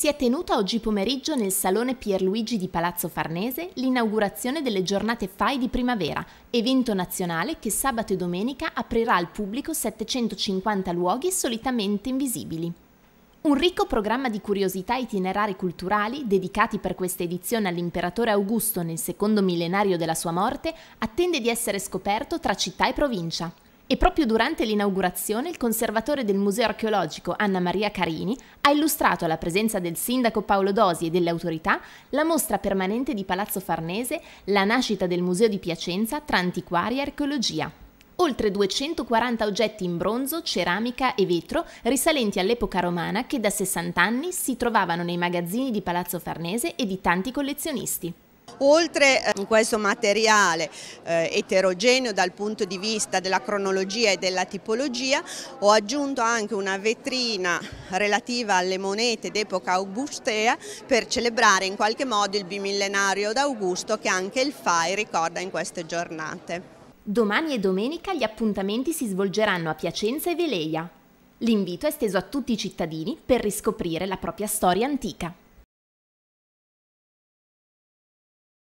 Si è tenuta oggi pomeriggio nel Salone Pierluigi di Palazzo Farnese l'inaugurazione delle giornate FAI di primavera, evento nazionale che sabato e domenica aprirà al pubblico 750 luoghi solitamente invisibili. Un ricco programma di curiosità e itinerari culturali dedicati per questa edizione all'imperatore Augusto nel secondo millenario della sua morte attende di essere scoperto tra città e provincia. E proprio durante l'inaugurazione il conservatore del Museo archeologico Anna Maria Carini ha illustrato alla presenza del sindaco Paolo Dosi e delle autorità la mostra permanente di Palazzo Farnese La nascita del Museo di Piacenza tra antiquari e archeologia. Oltre 240 oggetti in bronzo, ceramica e vetro risalenti all'epoca romana che da 60 anni si trovavano nei magazzini di Palazzo Farnese e di tanti collezionisti. Oltre a eh, questo materiale eh, eterogeneo dal punto di vista della cronologia e della tipologia, ho aggiunto anche una vetrina relativa alle monete d'epoca augustea per celebrare in qualche modo il bimillenario d'Augusto che anche il FAI ricorda in queste giornate. Domani e domenica gli appuntamenti si svolgeranno a Piacenza e Veleia. L'invito è esteso a tutti i cittadini per riscoprire la propria storia antica.